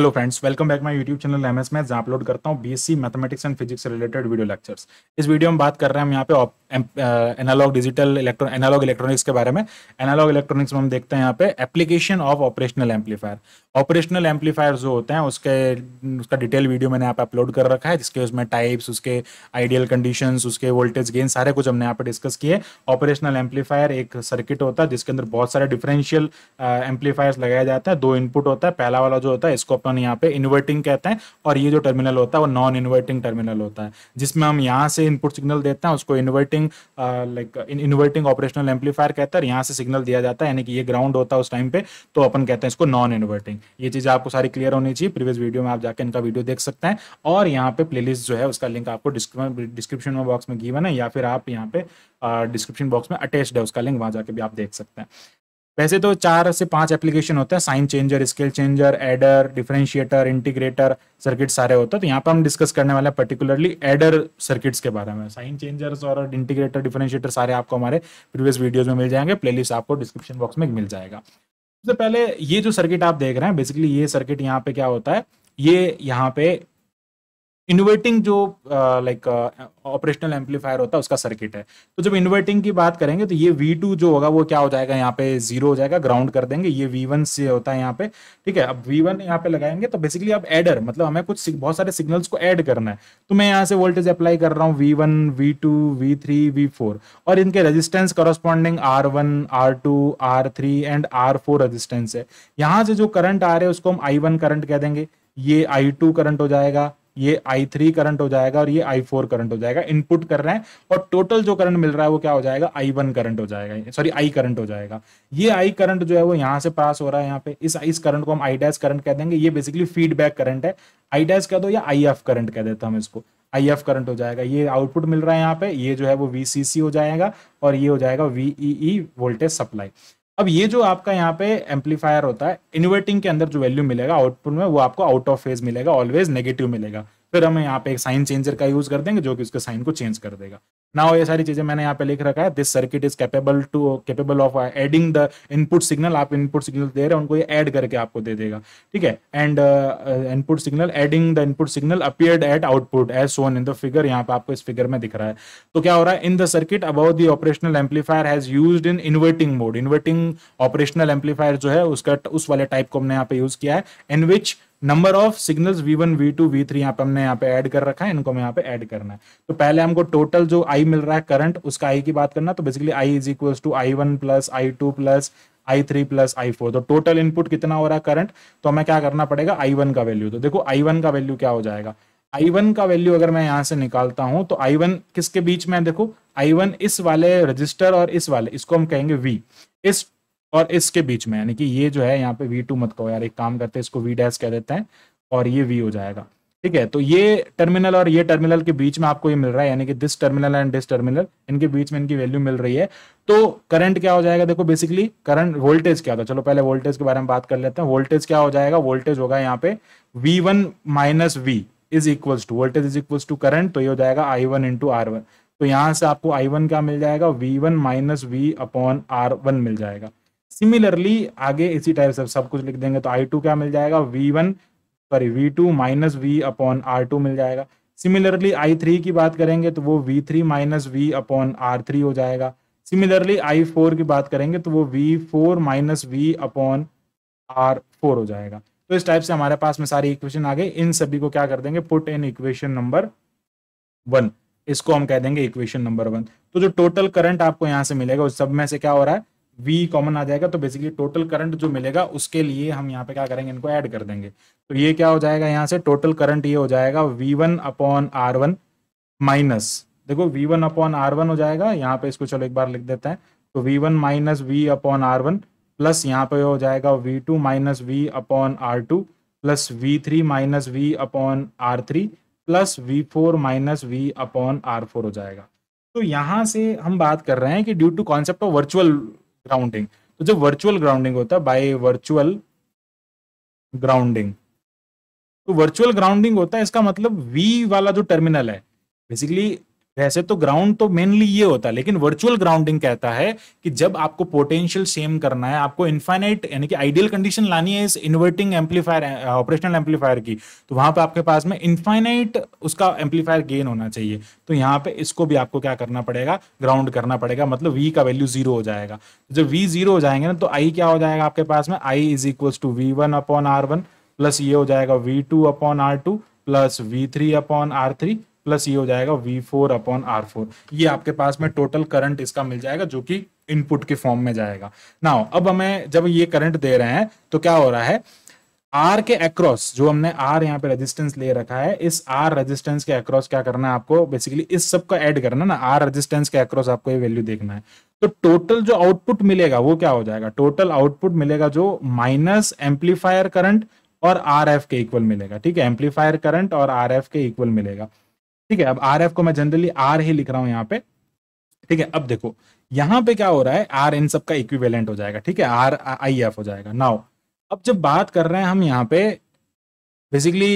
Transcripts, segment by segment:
hello friends welcome back my YouTube channel M S मैं जहाँ upload करता हूँ BSc mathematics and physics related video lectures इस video में बात कर रहे हैं हम यहाँ पे analogue digital electron analogue electronics के बारे में एनालॉग इलेक्ट्रॉनिक्स में हम देखते हैं यहाँ पे application of operational amplifier operational amplifier जो होते हैं उसके उसका डिटेल वीडियो मैंने यहाँ पे अपलोड कर रखा है जिसके उसमें टाइप्स उसके आइडियल कंडीशन उसके वोल्टेज गेन सारे कुछ हमने यहाँ पे डिस्कस किए ऑपरेशनल एम्पलीफायर एक सर्किट होता है जिसके अंदर बहुत सारे डिफरेंशियल एम्पलीफायर्स लगाया जाता है दो इनपुट होता है पहला वाला जो होता है इसको अपन यहाँ पे इन्वर्टिंग कहते हैं और ये जो टर्मिनल होता है वो नॉन इन्वर्टिंग टर्मिनल होता है जिसमें हम यहाँ से इनपुट सिग्नल देते हैं उसको inverting like inverting operational amplifier कहते हैं और यहाँ से सिग्नल दिया जाता है यानी कि ये ग्राउंड होता है उस टाइम पे तो अपन कहते हैं इसको नॉन इन्वर्टिंग ये चीज़ आपको सारी क्लियर होनी चाहिए प्रीवियस वीडियो में आप जाकर इनका वीडियो देख सकते हैं और यहाँ पे प्ले जो है उसका लिंक आपको डिस्क्रिप्शन बॉक्स में गीवन है या फिर आप यहाँ पे डिस्क्रिप्शन uh, बॉक्स में अटैच्ड है उसका लिंक वहां जाके भी आप देख सकते हैं वैसे तो चार से पांच एप्लीकेशन होते हैं sign changer scale changer adder differentiator integrator circuit सारे होते हैं तो यहाँ पर हम डिस्कस करने वाले हैं पर्टिकुलरली एडर सर्किट्स के बारे में साइन चेंजर्स और इंटीग्रेटर डिफरेंशिएटर सारे आपको हमारे प्रीवियस वीडियोज में मिल जाएंगे प्ले आपको डिस्क्रिप्शन बॉक्स में मिल जाएगा सबसे पहले ये जो सर्किट आप देख रहे हैं बेसिकली ये सर्किट यहाँ पे क्या होता है ये यहाँ पे इन्वर्टिंग जो लाइक ऑपरेशनल एम्पलीफायर होता है उसका सर्किट है तो जब इन्वर्टिंग की बात करेंगे तो ये V2 जो होगा वो क्या हो जाएगा यहाँ पे जीरो हो जाएगा ग्राउंड कर देंगे ये V1 से होता है यहाँ पे ठीक है अब V1 वन यहाँ पे लगाएंगे तो बेसिकली अब एडर मतलब हमें कुछ बहुत सारे सिग्नल्स को एड करना है तो मैं यहाँ से वोल्टेज अप्लाई कर रहा हूँ V one V two V three V four और इनके resistance corresponding R one R two R three and R four resistance है यहाँ से जो करंट आ रहे हैं उसको हम आई वन करंट कह देंगे ये आई टू करंट हो जाएगा ये आई थ्री करंट हो जाएगा और ये आई फोर करंट हो जाएगा इनपुट कर रहे हैं और टोटल जो करंट मिल रहा है वो क्या हो जाएगा आई वन करंट हो जाएगा सॉरी आई करंट हो जाएगा ये आई करंट जो है वो यहां से पास हो रहा है यहाँ पे इस इस करंट को हम आई डैश करंट कह देंगे ये बेसिकली फीडबैक करंट है आई डैश कह दो या आई एफ करंट कह देता हम इसको आई एफ करंट हो जाएगा ये आउटपुट मिल रहा है यहाँ पे ये जो है वो वी सी सी हो जाएगा और ये हो जाएगा वीई ई वोल्टेज सप्लाई अब ये जो आपका यहाँ पे एम्पलीफायर होता है इन्वर्टिंग के अंदर जो वैल्यू मिलेगा आउटपुट में वो आपको आउट ऑफ फेज मिलेगा ऑलवेज नेगेटिव मिलेगा फिर हम यहाँ पे एक साइन चेंजर का यूज कर देंगे जो कि उसके साइन को चेंज कर देगा नाउ ये सारी चीजें मैंने यहाँ पे लिख रखा है this circuit is capable to capable of adding the input signal आप इनपुट सिग्नल दे रहे हैं उनको ये एड करके आपको दे देगा ठीक है and input signal adding the input signal appeared at output as shown in the figure यहाँ पे आपको इस फिगर में दिख रहा है तो क्या हो रहा है in the circuit about the operational amplifier has use in inverting mode inverting operational amplifier जो है उसका उस वाले टाइप को हमने यहाँ पे यूज किया है in which number of signals to V three यहाँ पे हमने यहाँ पे ऐड कर रखा है इनको हमें यहाँ पे ऐड करना है तो पहले हमको टोटल जो आई मिल रहा है करंट उसका आई की बात करना तो basically I is equal to I one plus I two plus I three plus I four तो टोटल इनपुट कितना हो रहा है करंट तो हमें क्या करना पड़ेगा आई वन का वैल्यू तो देखो आई वन का वैल्यू क्या हो जाएगा आई वन का वैल्यू अगर मैं यहाँ से निकालता हूँ तो आई वन किसके बीच में देखो आई वन इस वाले रजिस्टर और इस वाले इसको हम कहेंगे वी इस और इसके बीच में यानी कि ये जो है यहाँ पे वी टू मत कहो यार एक काम करते हैं इसको वी डैश कह देते हैं और ये वी हो जाएगा ठीक है तो ये टर्मिनल और ये टर्मिनल के बीच में आपको ये मिल रहा है यानी कि this terminal and this terminal इनके बीच में इनकी वैल्यू मिल रही है तो करंट क्या हो जाएगा देखो बेसिकली करंट वोल्टेज क्या होता है चलो पहले वोल्टेज के बारे में बात कर लेते हैं वोल्टेज क्या हो जाएगा वोल्टेज होगा यहाँ पे V one minus V is equal to voltage is equal to current तो ये हो जाएगा I one into R one तो यहाँ से आपको आई वन क्या मिल जाएगा V one minus V upon R one मिल जाएगा सिमिलरली आगे इसी टाइप से सब कुछ लिख देंगे तो आई टू क्या मिल जाएगा V one sorry V two minus V upon R two मिल जाएगा सिमिलरली आई थ्री की बात करेंगे तो वो V three minus V upon R three हो जाएगा सिमिलरली आई फोर की बात करेंगे तो वो V four minus V upon R four हो जाएगा तो इस टाइप से हमारे पास में सारी इक्वेशन आ गए इन सभी को क्या कर देंगे put in equation number one इसको हम कह देंगे इक्वेशन नंबर वन तो जो टोटल करंट आपको यहां से मिलेगा उस सब में से क्या हो रहा है वी कॉमन आ जाएगा तो बेसिकली टोटल करंट जो मिलेगा उसके लिए हम यहाँ पे क्या करेंगे इनको ऐड कर देंगे तो ये क्या हो जाएगा यहाँ से टोटल करंट ये हो जाएगा V one upon R one minus देखो V one upon R one हो जाएगा यहाँ पे इसको चलो एक बार लिख देते हैं तो V one minus V upon R one plus यहाँ पे हो जाएगा V two minus V upon R two plus V three minus V upon R three plus V four minus V upon R four हो जाएगा तो यहाँ से हम बात कर रहे हैं कि due to concept of virtual grounding तो जो वर्चुअल ग्राउंडिंग होता है बाय वर्चुअल ग्राउंडिंग तो वर्चुअल ग्राउंडिंग होता है इसका मतलब वी वाला जो टर्मिनल है बेसिकली वैसे तो ग्राउंड तो मेनली ये होता है लेकिन वर्चुअल ग्राउंडिंग कहता है कि जब आपको पोटेंशियल सेम करना है आपको इन्फाइनाइट यानी कि आइडियल कंडीशन लानी है इस इन्वर्टिंग एम्पलीफायर ऑपरेशनल एम्पलीफायर की तो वहां पे आपके पास में इन्फाइनाइट उसका एम्पलीफायर गेन होना चाहिए तो यहाँ पे इसको भी आपको क्या करना पड़ेगा ग्राउंड करना पड़ेगा मतलब वी का वैल्यू जीरो हो जाएगा जब वी जीरो हो जाएंगे ना तो आई क्या हो जाएगा आपके पास में I is equals to V one upon R one plus ये हो जाएगा V two upon R two plus V three upon R three plus ये हो जाएगा V four upon R four ये आपके पास में टोटल करंट इसका मिल जाएगा जो कि इनपुट के फॉर्म में जाएगा ना अब हमें जब ये करंट दे रहे हैं तो क्या हो रहा है आर के अक्रॉस जो हमने आर यहाँ पे रेजिस्टेंस ले रखा है इस आर रेजिस्टेंस के अक्रॉस क्या करना है आपको बेसिकली इस सब का ऐड करना ना आर रेजिस्टेंस के अक्रॉस आपको ये वैल्यू देखना है तो टोटल जो आउटपुट मिलेगा वो क्या हो जाएगा टोटल आउटपुट मिलेगा जो माइनस एम्पलीफायर करंट और आर एफ के इक्वल मिलेगा ठीक है एम्पलीफायर करंट और आर एफ के इक्वल मिलेगा ठीक है अब आर एफ को मैं जनरली आर ही लिख रहा हूं यहाँ पे ठीक है अब देखो यहाँ पे क्या हो रहा है आर इन सब का इक्विवेलेंट हो जाएगा ठीक है आर आई एफ हो जाएगा नाउ अब जब बात कर रहे हैं हम यहाँ पे बेसिकली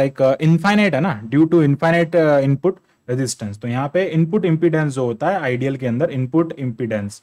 लाइक इनफाइनाइट है ना due to infinite input resistance तो यहाँ पे इनपुट इम्पीडेंस जो होता है आइडियल के अंदर इनपुट इम्पीडेंस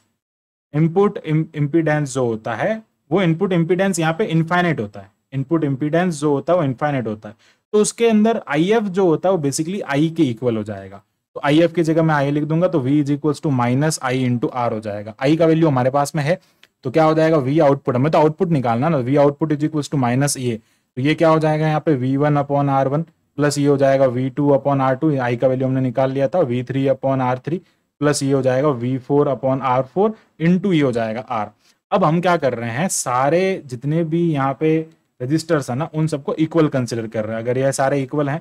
इनपुट इम्पीडेंस जो होता है वो इनपुट इम्पीडेंस यहाँ पे इन्फाइनाइट होता है इनपुट इम्पीडेंस जो होता है वो इन्फाइनेट होता है तो उसके अंदर आई एफ जो होता है वो बेसिकली आई के इक्वल हो जाएगा तो आई एफ की जगह मैं आई लिख दूंगा तो V is equal to minus I into R हो जाएगा आई का वैल्यू हमारे पास में है तो क्या हो जाएगा वी आउटपुट हमें तो आउटपुट निकालना ना V output is equal to minus A तो ये क्या हो जाएगा यहाँ पे V one upon R one plus ये हो जाएगा V two upon R two I का वैल्यू हमने निकाल लिया था V three upon R three plus ये हो जाएगा V four upon R four into ये हो जाएगा आर अब हम क्या कर रहे हैं सारे जितने भी यहाँ पे रजिस्टर्स है ना उन सबको इक्वल कंसिडर कर रहे हैं अगर ये सारे इक्वल हैं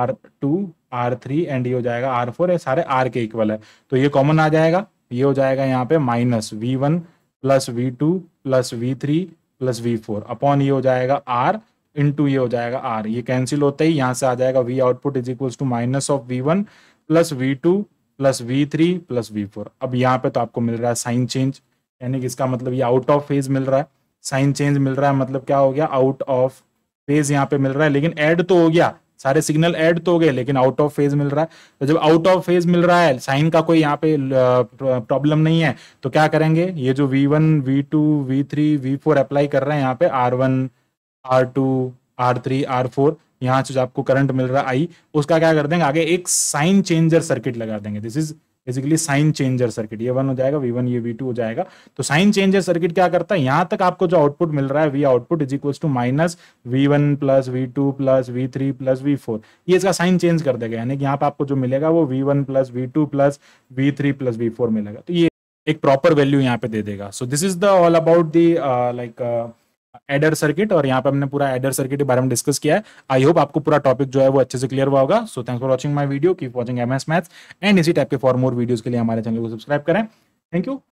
R two R three and ये हो जाएगा आर फोर ये सारे आर के इक्वल है तो ये कॉमन आ जाएगा ये हो जाएगा यहाँ पे minus V one plus V two plus V three plus V four upon ये हो जाएगा आर इंटू ये हो जाएगा आर ये कैंसिल होता ही यहाँ से आ जाएगा V output is equal to minus of V one plus V two plus V three plus V four अब यहाँ पे तो आपको मिल रहा है साइन चेंज यानी कि इसका मतलब ये आउट ऑफ फेज मिल रहा है साइन चेंज मिल रहा है मतलब क्या हो गया आउट ऑफ फेज यहाँ पे मिल रहा है लेकिन एड तो हो गया सारे सिग्नल ऐड तो हो गए लेकिन आउट ऑफ फेज मिल रहा है तो जब आउट ऑफ फेज मिल रहा है साइन का कोई यहाँ पे प्रॉब्लम नहीं है तो क्या करेंगे ये जो V one V two V three V four apply कर रहे हैं यहाँ पे R one R two R three R four यहाँ से जो आपको करंट मिल रहा है आई उसका क्या कर देंगे आगे एक साइन चेंजर सर्किट लगा देंगे this is basically sign changer circuit ये वन हो जाएगा वी वन ये वी टू हो जाएगा तो साइन चेंजर सर्किट क्या करता है यहां तक आपको जो आउटपुट मिल रहा है V output is equal to minus V one plus V two plus V three plus V four ये इसका साइन चेंज कर देगा यानी कि यहाँ पे आपको जो मिलेगा वो V one plus V two plus V three plus V four मिलेगा तो ये एक प्रॉपर वैल्यू यहाँ पे दे देगा so this is the all about the like adder circuit और यहाँ पे हमने पूरा एडर सर्किट के बारे में डिस्कस किया है आई होप आपको पूरा टॉपिक जो है वो अच्छे से क्लियर हुआ होगा so thanks for watching my video keep watching M S maths and इसी टाइप के फॉर मोर वीडियोज के लिए हमारे चैनल को सब्सक्राइब करें थैंक यू